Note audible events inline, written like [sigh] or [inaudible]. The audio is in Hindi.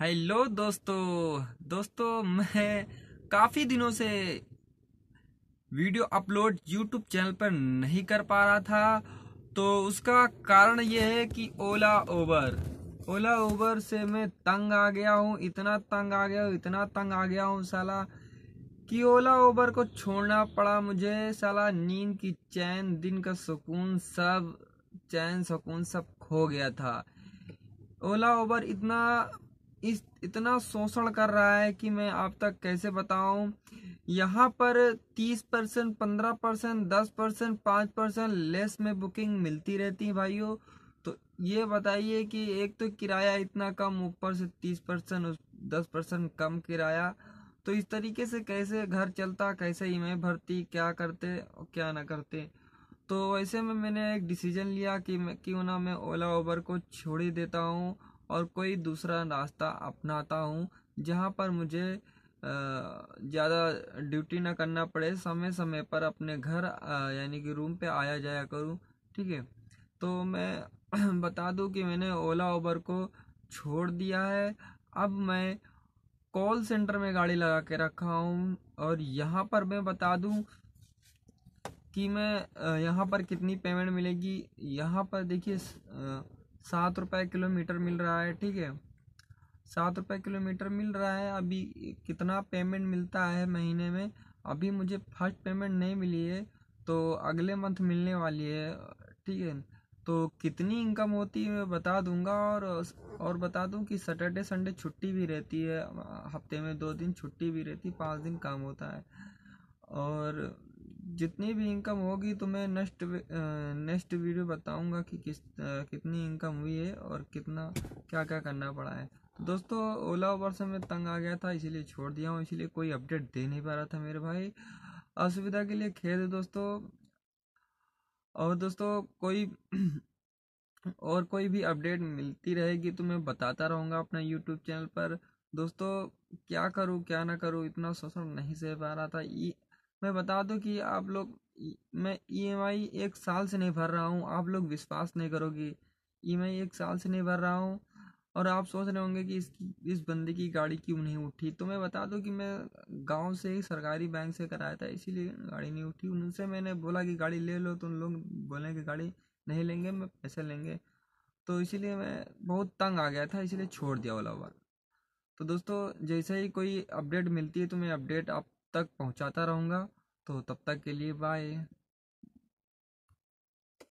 हेलो दोस्तों दोस्तों मैं काफ़ी दिनों से वीडियो अपलोड यूट्यूब चैनल पर नहीं कर पा रहा था तो उसका कारण यह है कि ओला ओबर ओला ओबर से मैं तंग आ गया हूँ इतना तंग आ गया हूँ इतना तंग आ गया हूँ साला कि ओला ओबर को छोड़ना पड़ा मुझे साला नींद की चैन दिन का सुकून सब चैन सुकून सब खो गया था ओला ओबर इतना इस इतना शोषण कर रहा है कि मैं आप तक कैसे बताऊं यहाँ पर तीस परसेंट पंद्रह परसेंट दस परसेंट पाँच परसेंट लेस में बुकिंग मिलती रहती है भाइयों तो ये बताइए कि एक तो किराया इतना कम ऊपर से तीस परसेंट उस दस परसेंट कम किराया तो इस तरीके से कैसे घर चलता कैसे मैं भरती क्या करते और क्या ना करते तो ऐसे में मैंने एक डिसीजन लिया कि मैं क्यों ना मैं ओला ओबर को छोड़ ही देता हूँ और कोई दूसरा रास्ता अपनाता हूँ जहाँ पर मुझे ज़्यादा ड्यूटी ना करना पड़े समय समय पर अपने घर यानी कि रूम पे आया जाया करूँ ठीक है तो मैं [clears throat] बता दूँ कि मैंने ओला ओबर को छोड़ दिया है अब मैं कॉल सेंटर में गाड़ी लगा के रखा हूँ और यहाँ पर मैं बता दूँ कि मैं यहाँ पर कितनी पेमेंट मिलेगी यहाँ पर देखिए सात रुपये किलोमीटर मिल रहा है ठीक है सात रुपये किलोमीटर मिल रहा है अभी कितना पेमेंट मिलता है महीने में अभी मुझे फर्स्ट पेमेंट नहीं मिली है तो अगले मंथ मिलने वाली है ठीक है तो कितनी इनकम होती है मैं बता दूंगा और और बता दूं कि सैटरडे संडे छुट्टी भी रहती है हफ्ते में दो दिन छुट्टी भी रहती है पाँच दिन काम होता है और जितनी भी इनकम होगी तो मैं नेक्स्ट नेक्स्ट वीडियो बताऊंगा कि किस कितनी इनकम हुई है और कितना क्या क्या करना पड़ा है तो दोस्तों ओला ऊबर से मैं तंग आ गया था इसीलिए छोड़ दिया हूँ इसीलिए कोई अपडेट दे नहीं पा रहा था मेरे भाई असुविधा के लिए खेद दोस्तों और दोस्तों कोई [clears throat] और कोई भी अपडेट मिलती रहेगी तो मैं बताता रहूँगा अपना यूट्यूब चैनल पर दोस्तों क्या करूँ क्या ना करूँ इतना शोषण नहीं सह पा रहा था मैं बता दूं कि आप लोग मैं ईएमआई e एक साल से नहीं भर रहा हूँ आप लोग विश्वास नहीं करोगे ईएमआई e एक साल से नहीं भर रहा हूँ और आप सोच रहे होंगे कि इसकी इस बंदे की गाड़ी क्यों नहीं उठी तो मैं बता दूं कि मैं गांव से ही सरकारी बैंक से कराया था इसीलिए गाड़ी नहीं उठी उनसे मैंने बोला कि गाड़ी ले लो तो उन लोग बोले कि गाड़ी नहीं लेंगे मैं पैसे लेंगे तो इसीलिए मैं बहुत तंग आ गया था इसीलिए छोड़ दिया ओला उबर तो दोस्तों जैसे ही कोई अपडेट मिलती है तो मैं अपडेट आप तक पहुंचाता रहूंगा तो तब तक के लिए बाय